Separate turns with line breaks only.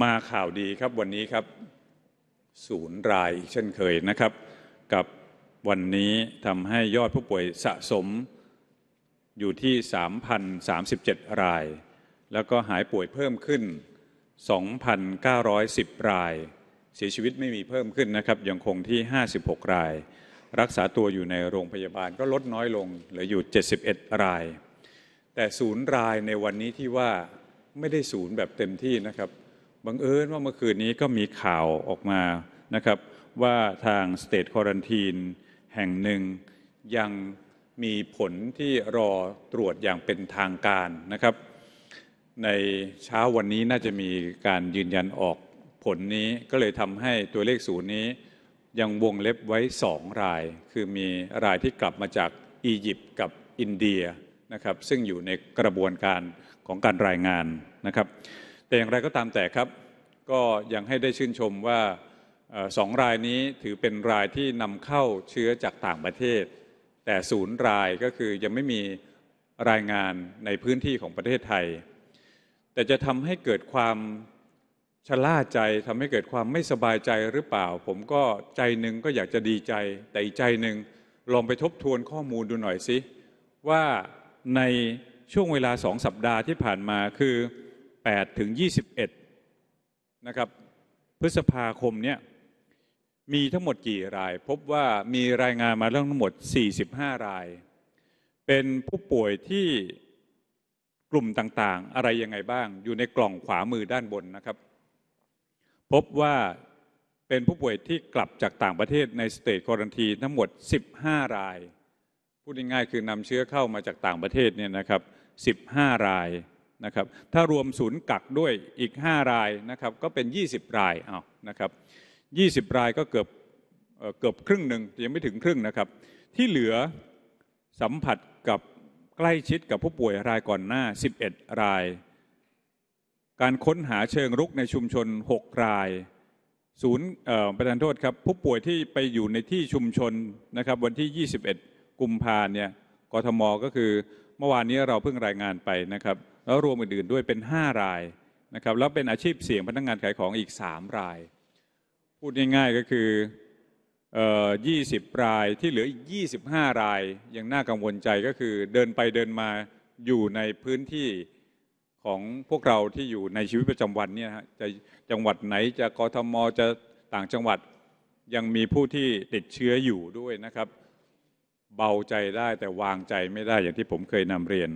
มาข่าวดีครับวันนี้ครับ ศูนย์รายเช่นเคยนะครับ กับวันนี้ทำให้ยอดผู้ป่วยสะสมอยู่ที่3,037 ราย แล้วก็หายป่วยเพิ่มขึ้น 2,910 รายเสียชีวิตไม่มีเพิ่มขึ้นนะครับยังคงที่ 56ราย รักษาตัวอยู่ในโรงพยาบาลก็ลดน้อยลงเหลืออยู่ 71ราย แต่ศูนย์รายในวันนี้ที่ว่าไม่ได้ศูนย์แบบเต็มที่นะครับบังเอิญว่าเมื่อคืนนี้ก็มีข่าวออกมานะครับ ว่าทางสเตทควอรันทีนแห่งหนึ่ง ยังมีผลที่รอตรวจอย่างเป็นทางการนะครับ ในเช้าวันนี้น่าจะมีการยืนยันออกผลนี้ ก็เลยทำให้ตัวเลขศูนย์นี้ยังวงเล็บไว้สองราย คือมีรายที่กลับมาจากอียิปต์กับอินเดียนะครับ ซึ่งอยู่ในกระบวนการของการรายงานนะครับแต่อย่างไรก็ตามแต่ครับก็ยังให้ได้ชื่นชมว่าสองรายนี้ถือเป็นรายที่นำเข้าเชื้อจากต่างประเทศ แต่ศูนย์รายก็คือยังไม่มีรายงานในพื้นที่ของประเทศไทย แต่จะทำให้เกิดความชะล่าใจทำให้เกิดความไม่สบายใจหรือเปล่า ผมก็ใจหนึ่งก็อยากจะดีใจ แต่อีกใจหนึ่งลองไปทบทวนข้อมูลดูหน่อยสิว่าในช่วงเวลาสองสัปดาห์ที่ผ่านมาคือ18ถึง21 นะครับพฤษภาคมเนี่ยมีทั้งหมดกี่ราย พบว่ามีรายงานมาเรื่องทั้งหมด 45 ราย เป็นผู้ป่วยที่กลุ่มต่างๆ อะไร ยังไงบ้างอยู่ในกล่องขวามือด้านบนนะครับ พบว่าเป็นผู้ป่วยที่กลับจากต่างประเทศในสเตจควอนตีทั้งหมด 15 ราย พูดง่ายๆคือนำเชื้อเข้ามาจากต่างประเทศเนี่ยนะครับ 15 รายนะครับถ้ารวมศูนย์กักด้วยอีก 5 รายนะครับก็เป็น 20 รายเอานะครับ 20 รายก็เกือบเกือบครึ่งหนึ่งยังไม่ถึงครึ่งนะครับ ที่เหลือสัมผัสกับใกล้ชิดกับผู้ป่วยรายก่อนหน้า 11 ราย การค้นหาเชิงรุกในชุมชน 6 ราย ศูนย์ประธานโทษครับ ผู้ป่วยที่ไปอยู่ในที่ชุมชนนะครับ วันที่ 21กุมภาเนี่ยกทมก็คือเมื่อวานนี้เราเพิ่งรายงานไปนะครับแล้วรวมอื่นๆด้วยเป็น 5 รายนะครับแล้วเป็นอาชีพเสี่ยงพนักงงานขายของอีก 3 ราย พูดง่ายๆก็คือ่20 รายที่เหลืออีก 25 ราย ยังน่ากังวลใจก็คือเดินไปเดินมาอยู่ในพื้นที่ของพวกเราที่อยู่ในชีวิตประจำวันเนี่ยฮะจะจังหวัดไหนจะกทมจะต่างจังหวัดยังมีผู้ที่ติดเชื้ออยู่ด้วยนะครับเบาใจได้แต่วางใจไม่ได้อย่างที่ผมเคยนำเรียน